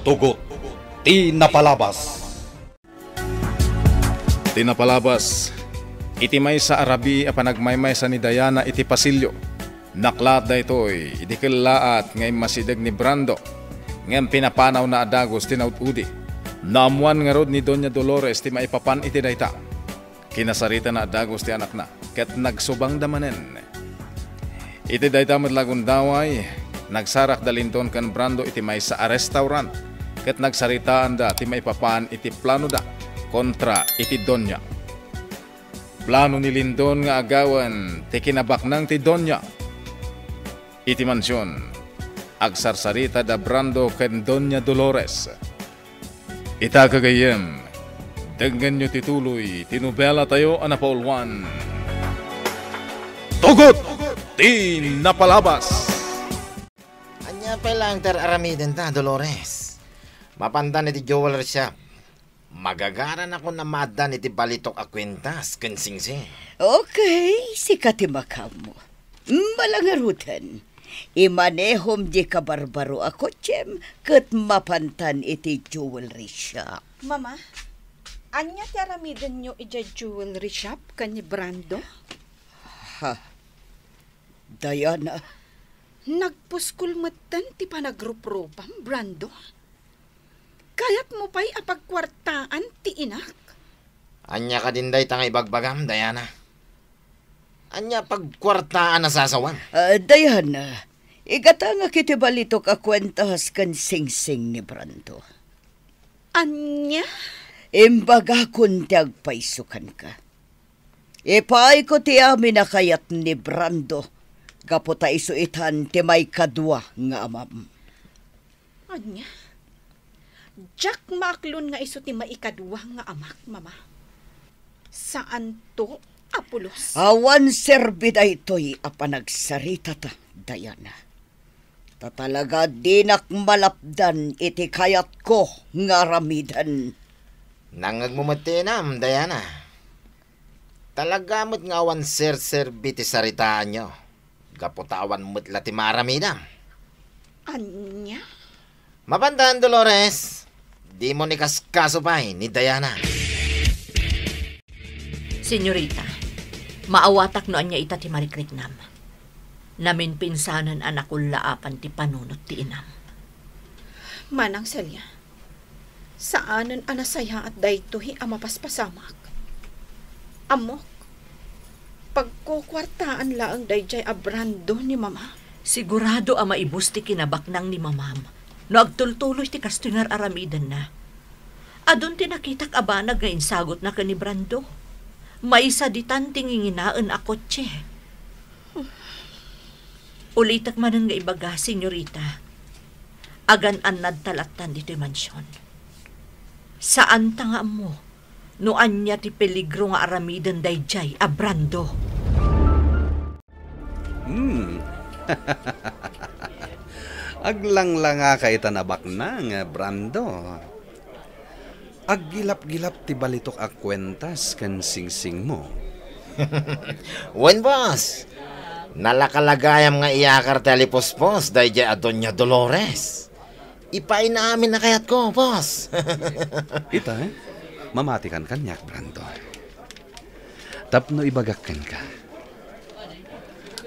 Tugot Tinapalabas Tinapalabas Itimay sa Arabi a panagmaymay sa ni Diana iti pasilyo Naklat da ito'y idikillaat ngay masidag ni Brando Ngayon pinapanaw na adagos tinautudi Naamuan nga rod ni Doña Dolores ti maipapan iti dayta Kinasarita na adagos ti anak na ket nagsubang damanen Iti dayta madlagon daway Nagsarak dalinton kan Brando iti may sa restaurant ket nagsaritaan da ti maipapaan iti plano da kontra iti Donya. Plano ni Lindon nga agawan ti kinabaknang ti Donya. Iti mansyon, agsarsarita da Brando ken Donya Dolores. Ita kagayem, daggan nyo tituloy, tinubela tayo 1. Tugot! Ti napalabas! Anya pa lang ter aramidin ta, Dolores. Mapandan iti jeweler siya. Magagaran ako na madan iti balitok a kwentas, kensingsi. Okay, sikati makam mo. Malangarutan. Imanehom di ka barbaro ako, Chem, kat mapantan iti jewelry shop. Mama, anya ti aramidan nyo iti jewelry shop kani Brando? Ha, Diana. Nagpuskul matan ti panagrupropam, Brando? Brando? Kaya't mo pa'y apagkwartaan, ti inak. Anya ka din day tangay bagbagam, Diana. Anya pagkwartaan nasasawan? sasawan. Uh, Diana, igata nga kiti balito ka kwentahas kan sing-sing ni Branto. Anya? Imbaga kun ti agpaisukan ka. Ipaay ko ti amin na kayat ni Brando. Gapo ta isuitan ti may kadwa nga amam. Anya? Jack Maklon nga iso ti maikaduwa nga amak, mama. Saan to, Apulos? Awan, serbida ito'y apanagsarita ta, Diana. Tatalaga dinak malapdan iti kayat ko nga ramidan. Nangag mo matinam, Diana. Talaga mo't nga awan sir sir biti saritaan nyo. Gaputawan mo't lati maramidam. Anya? Mapandahan, Dolores. Di mo ni kaso pa eh, ni Diana. Senyorita, maawatak noan niya ita ti Marikrignam. Namin pinsanan anak laapan ti panunot ti inam. Manang Celia, saanan anasaya at daytohi ang mapaspasamak. Amok, pagkukwartaan laang dayjay abrando ni mama. Sigurado ang maibus ti kinabaknang ni mamam No agtultulos ti Kastinar aramidan na. Adun ti nakitak abana nga insagot na kani Brando. May isa ditan tinginginaan a kotse. Ulitak man nga ibaga, senyorita. Agan an nadtalatan dito'y mansyon. Saan tanga mo? no anya ti peligro nga aramidan dayjay a Brando. Hmm. Aglanglanga kay tanabak na nga Brando. Aggilap-gilap ti balitok ak kwentas kan singsing mo. Wen boss, nalakalagayam nga iyakar telepospos dahi jay Adonya Dolores. Ipain na amin na kayat ko, boss. Ita, eh? mamatikan kan yak, Brando. Tapno ibagakkan ka.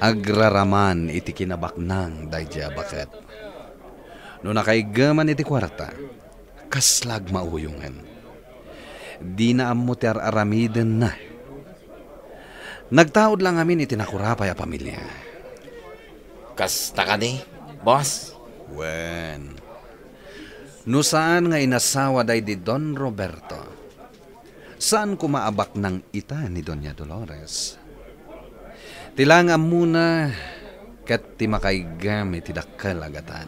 Agraraman iti kinabak nang dayja baket no nakaigaman iti kwarta, kaslag mauyungan. Di na ammo ti aramiden na. Nagtaod lang amin iti nakurapay a pamilya. Kasta ka ni, boss? Wen. No saan nga inasawa day di Don Roberto? Saan kumaabak ng ita ni Doña Dolores? Tilanga muna kat ti makaigam iti dakkal agatan.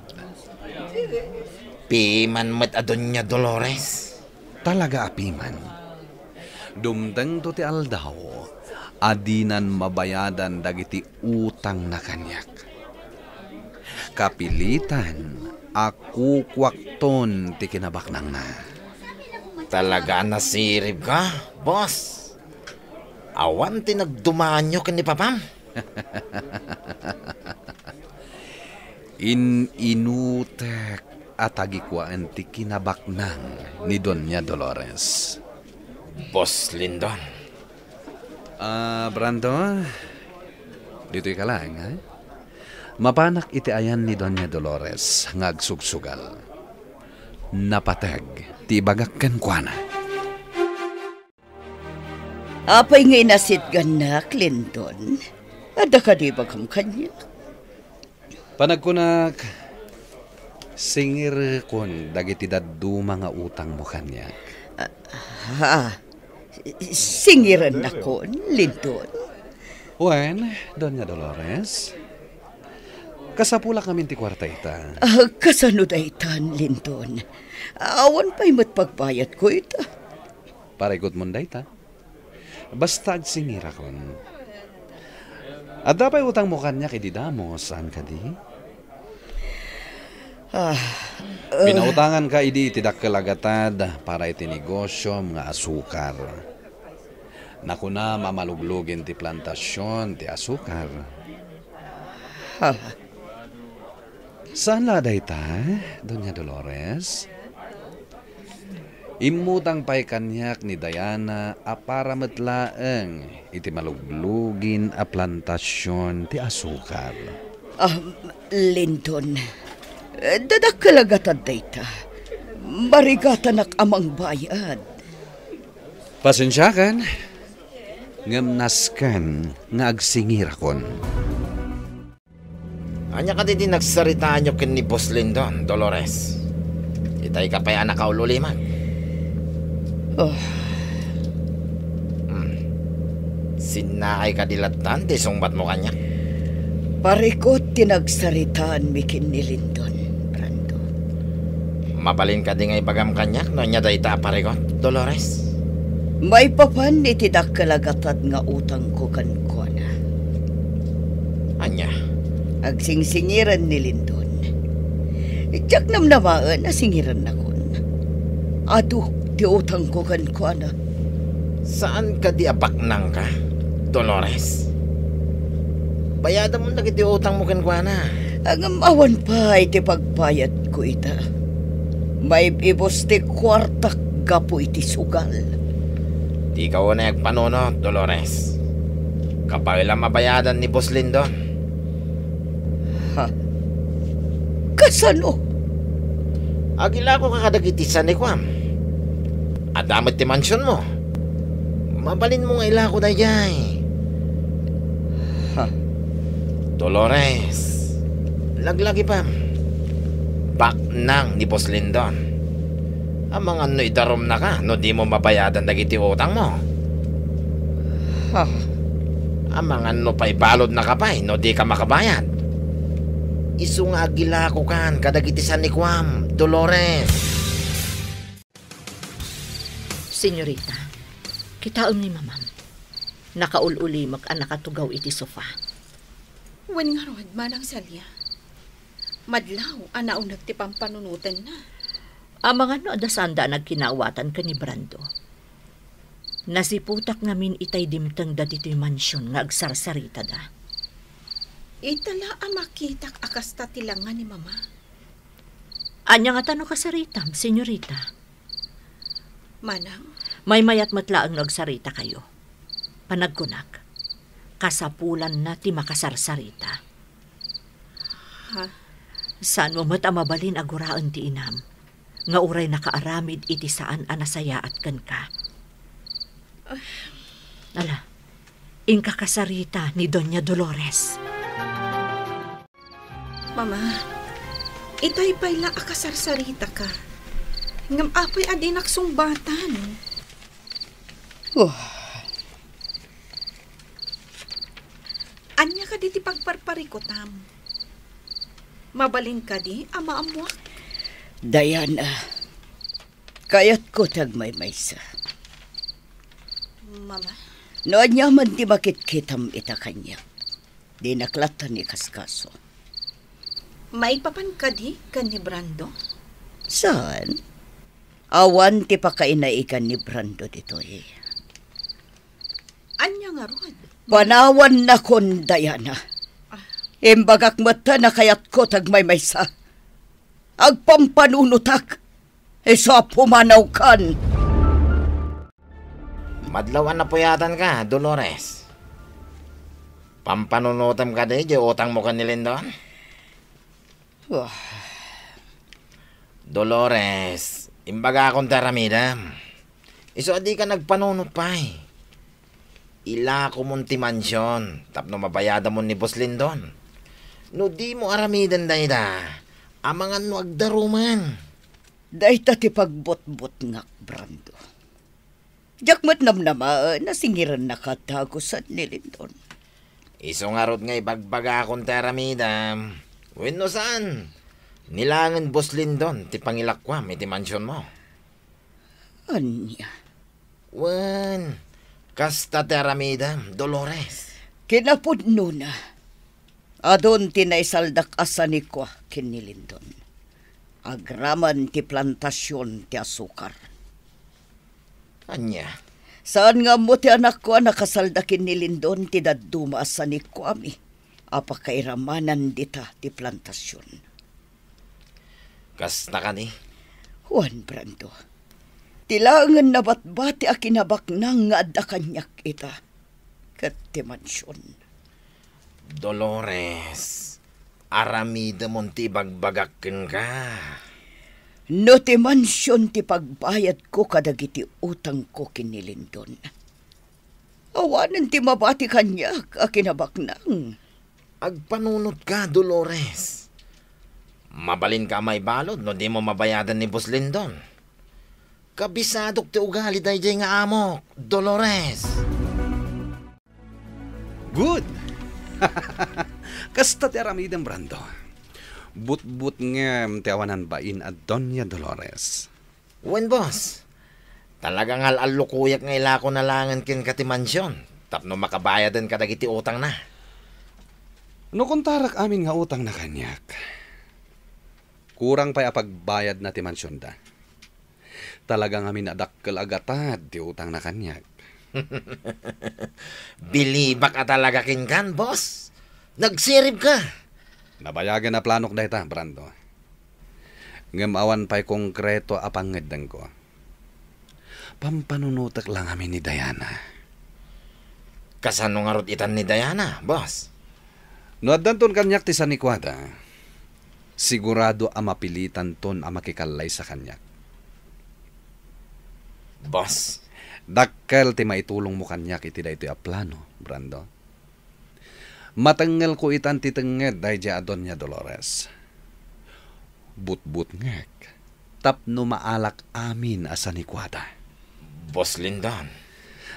Piman met adonya Dolores. Talaga apiman. Dumdang to ti aldaw, adinan mabayadan dagiti utang na kanyak. Kapilitan, aku kwakton ti kinabaknang na. Talaga nasirib ka, boss. Awan ti nagdumanyo ka ni Papam. In inutek atagikuan ti kinabaknang ni Donya Dolores. Boss Lindon. Ah, uh, Brandon. Dito'y ka lang, ha? Mapanak iti ayan ni Donya Dolores ngagsugsugal. Napatag ti bagak kankwana. Apay ngay nasitgan na, Clinton. Ada ka di ba kam kanya? Panagkunak, Singir kon dagiti daddu mga utang mo kanya. Uh, ah, ha? Ah, singiran na kon, lindon. Juan, Doña Dolores. Kasapula kami ti kwarta ita. Uh, ah, kasano da itan, Lindon? Awan pa'y matpagbayat ko ita. Para Paregot mo ita. Basta singira kon. At dapat utang mo kanya kay didamo, saan ka di? Ah, uh, Pinautangan ka idi itidak kalagatad para iti negosyo mga asukar. Nakuna mamaluglugin ti plantasyon ti asukar. Hala. Uh, Saan laday ta, Doña Dolores? Imutang pay kanyak ni Diana a para matlaeng iti maluglugin a plantasyon ti asukar. Um, ah, Linton. Linton. Dadakkalagatan data. Barigatan nak amang bayad. Pasensyakan. Ngamnaskan nga agsingir akon. Anya ka din nagsarita nyo kin ni Boss Lindon, Dolores. Itay ka pa'y anak ka ululiman. Oh. Hmm. Sinakay ka dilatan, disungbat mo kanya. Parikot tinagsaritaan mikin ni Lindon. Mabalin ka di nga ibagam kanyak no nya dayta paregot, Dolores. May papan itidak kalagatad nga utang ko kan ko na. Anya? Agsingsingiran ni Lindon. Itsak nam namaan, asingiran na kon. Aduh, ti utang ko kan ko na. Saan ka di abak nang ka, Dolores? Bayada mo na kiti utang mo kan ko na. Ang amawan pa iti pagpayat ko ita. Maibibos ti kwartak gapo iti sugal. Di ka una panono, Dolores. Kapawila mabayadan ni Boss Lindon. Ha? Kasano? Agila ko kakadagiti sa ni Kwam. Adamit ti mansyon mo. Mabalin mo nga ila ko na jay. Ha? Dolores. Laglagi pa. Laglagi pak nang ni Boss Lindon. Amang ano darom na ka no di mo mabayadan dagiti utang mo. Huh. Amang ano pa'y ibalod na kapay no di ka makabayad. Isungagila ko kan kadagiti sa nikwam, Dolores. Senyorita, kita ni mamam. Nakaululi mag anak atugaw iti sofa. Wen nga manang salya. Madlaw, anaon nagti pampanunutan na. Ang mga no adasanda nagkinawatan ka ni Brando. Nasiputak namin itay dimtang datito'y mansyon nga agsarsarita da. Ah. Itala ang makitak akas tatilangan ni Mama. Anya nga tanong ka senyorita? Manang? May mayat matlaang nagsarita kayo. Panagkunak. Kasapulan na ti makasarsarita. Ha? Saan mo matamabalin aguraan ti inam? Nga uray nakaaramid iti saan anasaya at kan ka. Ala, inkakasarita ni Doña Dolores. Mama, itay pa'yla akasarsarita ka. Ngam apoy adinak sumbatan. Oh. Anya ka diti pagparpariko tam Mabalin ka di, ama amwa. Diana, kayat ko tagmay maysa. Mama? Noon niya man di bakit kitam ita kanya. Di naklatan ni kaskaso. Maipapan ka di, kan ni Brando? Saan? Awan ti pa kainaikan ni Brando dito eh. Anya nga, Rod? Panawan na kon, Diana. Diana. Imbagak mata na kayat ko tagmay maysa. Agpampanunutak, isa pumanaw kan. Madlawan na puyatan ka, Dolores. Pampanunutam ka di, utang mo kanilin doon. Oh. Dolores, imbaga akong daramidam. Iso di ka nagpanunot pa eh. Ila kumunti mansyon, tapno mabayada mo ni Boss Lindon. No di mo aramidan da ida. Amangan no agdaruman. Daita ti pagbot-bot ngak, Brando. Jakmat namnama, nasingiran nakatago sa nilindon. Isong arot nga ibagbaga akong taramida. When no saan? Nilangan boss Lindon, ti pangilakwa, iti mansyon mo. Anya? Wen, kasta taramida, Dolores. Kinapod nuna. na Adon tinaisaldak asani ko kinilindon. Agraman ti plantasyon ti asukar. Anya? Saan nga mo ti anak ko nakasaldakin nakasaldak kinilindon ti daduma asani ko ami. Apakairamanan dita ti plantasyon. Kas na kani? ni? Juan Brando. Tilangan na batbati akinabak nang nga adda kanyak ita. Kat ti mansyon Dolores, aramida mong ti bagbagakin ka. No ti mansyon ti pagbayad ko kadagiti utang ko kinilindon. Awanan ti mabati kanya kakinabaknang. Agpanunot ka, Dolores. Mabalin ka may balod, no di mo mabayadan ni Boss Lindon. Kabisadok ti ugali dahi nga amok, Dolores. Good! Kasta ti aramidem brando. Butbut ngem ti awanan bain at Doña Dolores. Wen boss, talagang halalukuyak nga ila ko nalangan kin kati Tapno makabayad din kadagiti utang na. No kontarak amin nga utang na kanyak. Kurang pa'y apagbayad na ti mansyon da. Talagang amin adakkel agatad ti utang na kanyak Biliba ka talaga, Kinkan, boss. Nagsirib ka. Nabayagan na planok na ita, Brando. Ngamawan pa'y konkreto apangadan ko. Pampanunutak lang kami ni Diana. Kasano nga itan ni Diana, boss? Noadanton kanyak ti sanikwada, sigurado ang mapilitan ton ang makikalay sa kanyak. Boss, Dakkel ti maitulong mo kanya iti da ito plano, Brando. Matanggal ko itan ti dahi dya adon niya Dolores. Butbut ngek. Tapno maalak amin asa ni asanikwada. Boss Lindan.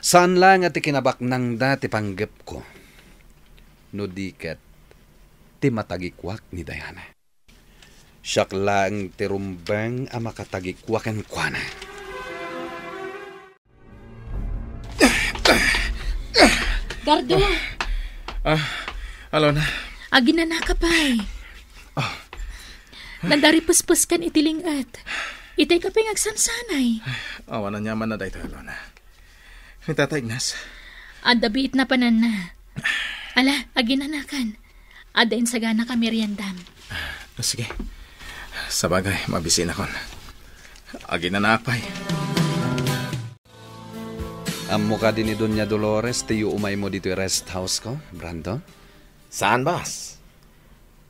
Saan lang at ikinabak ng dati panggap ko. No diket, ti matagikwak ni Diana. Siyak lang rumbang ang makatagikwak ang kwana. Gardo! Ah, ah Alona. Agin na nakapay. Oh. Ah. Nandari puspos itiling at. Itay ka pa'y agsansanay. Ah, awa na niyaman na dahito, Alona. Tatay Ignas. Adabiit na panan na. Ala, aginanakan. Adain ah, sa gana ka meriendam. Sige. Sabagay, mabisin akon. Aginanapay. Aginanapay. Ang mukha din ni Doña Dolores, tiyo umay mo dito rest house ko, Brando. Saan, boss?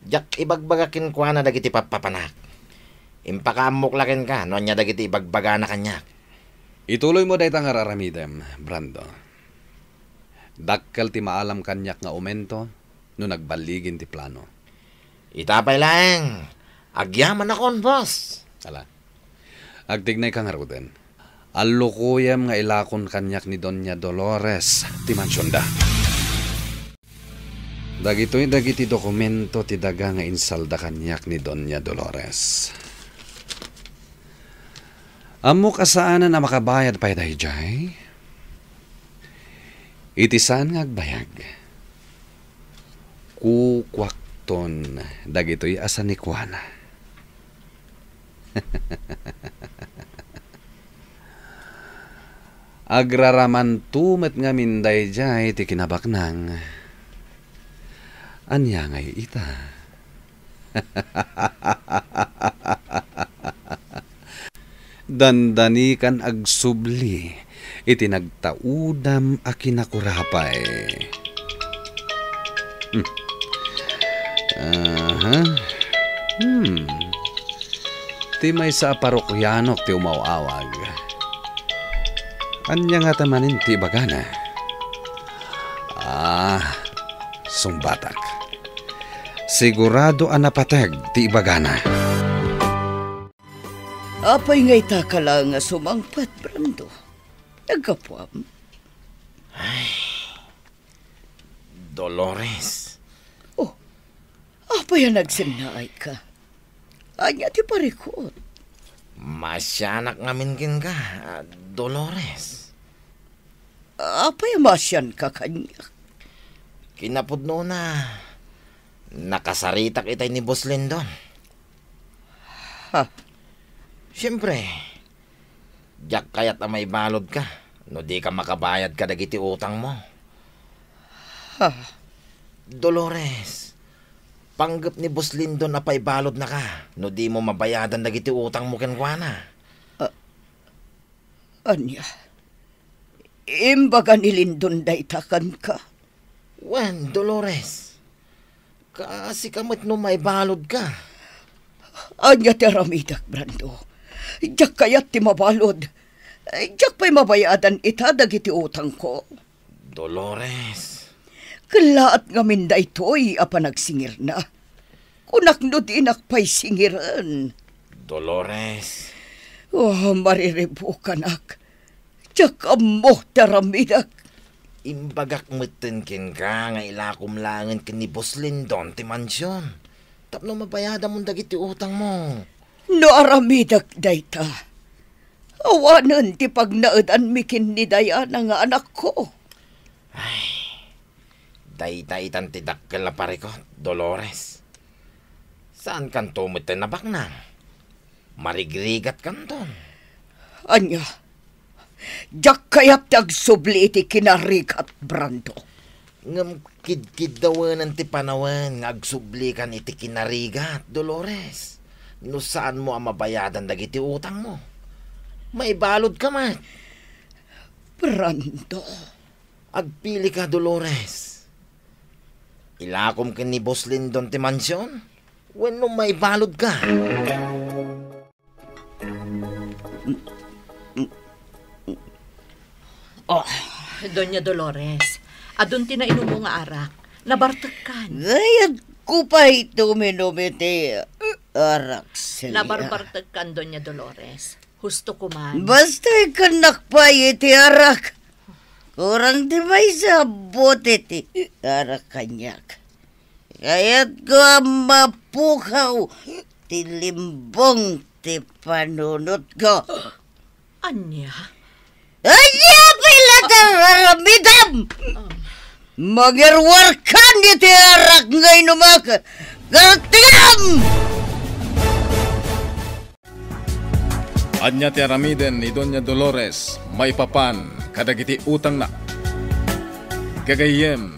Jak ibagbagakin ko na dagiti papapanak. Impakaamok lakin ka, no niya dagiti ibagbaga na kanyak. Ituloy mo dayta nga raramidem, Brando. Dakkal ti maalam kanyak nga umento, no nagbaligin ti plano. Itapay lang, agyaman akon, boss. Ala, agtignay kang haruden. Alukuyam nga ilakon kanyak ni Doña Dolores ti mansyonda. Dagitoy dagiti dokumento ti daga nga insalda kanyak ni Doña Dolores. Amo kasaanan na makabayad pa Iti saan nga agbayag. Kukwakton dagitoy asa ni Kuana. Agraramantumet nga minday jay ti kinabaknang. Anya ngay ita. Dandani kan agsubli, nagtaudam a kinakurapay. Hmm. Aha. Hmm. Ti may sa parokyanok ti umawawag ti bagana. Ah, sumbatak. Sigurado anapatag, tibagana. Apay nga'y takala nga sumangpat, Brando. Nagkapuam. Ay, Dolores. Oh, apay ang nagsimnaay ka. Anya ti parikot. Masyanak ngamin kin ka, Dolores. yung masyan ka kanya. Kinapod no na, nakasaritak itay ni Boss Lindon. Ha? Siyempre, jak kaya't may balod ka, no di ka makabayad ka dagiti utang mo. Ha? Dolores, Panggap ni Boss Lindon na paibalod na ka, no di mo mabayadan na giti utang mo kenkwana. Uh, ah, anya, imbaga ni Lindon da itakan ka. Wen, Dolores, kasi kamat no may balod ka. Anya teramidak, Brando. Diyak kayat ti mabalod. Diyak pa'y mabayadan ita dagiti utang ko. Dolores, Kalaat nga min da ito'y apanagsingir na. Kunak no di nakpay singiran. Dolores. Oh, mariribo kanak. Tsaka mo taramidak. Imbagak mutin kin ka nga ilakom langan kin ni Boss Lindon ti mansyon. Tapno mabayada mong dagiti utang mo. No aramidak dayta. Awanan ti pag naadan mikin ni Diana nga anak ko. Ay, Taytayitan tidakkel na pare ko, Dolores. Saan kan tumit na baknang? Marigrigat kanton. Anya, jak kayap tagsubli iti kinarikat, Brando. Ngam kidkid dawanan ti panawan, agsubli kan iti kinarigat, Dolores. No saan mo ang mabayadan dagiti utang mo? May balod ka man. Brando. Agpili ka, Dolores. Ilakom ka ni Boss Lindon ti mansyon. When no may balod ka. Oh, Doña Dolores. Adun ti na inumo nga arak. Nabartak kan. Gayad ko pa ito minumiti. Arak sila. Nabarbartag kan, Doña Dolores. Husto ko man. Basta ikanak pa iti arak. Kurang dimay sa botit eh. Arakanyak. Kaya't ko ang mapukaw. Tilimbong ti panunot ko. Anya? Anya pila ka ramidam! Magirwarkan ni ti arak ngay numaka. Gartigam! Anya ti aramiden ni Doña Dolores, may papan kadagiti utang na. Gagayem,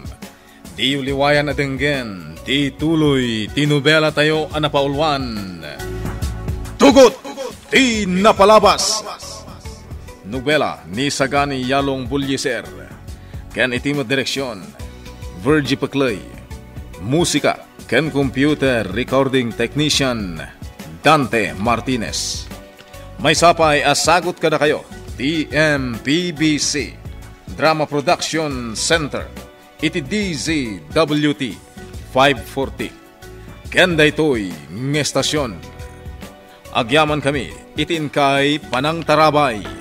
di uliwayan adenggen, di tuloy, tinubela tayo anapaulwan. Tugot, di napalabas! Nobela ni Sagani Yalong Bulyeser. Ken itimo direksyon, Virgie Paclay. Musika, Ken Computer Recording Technician, Dante Martinez. May sapay asagot ka na kayo DMPBC Drama Production Center iti DZWT 540 Kenda ito'y ng estasyon Agyaman kami itin kay Panang Tarabay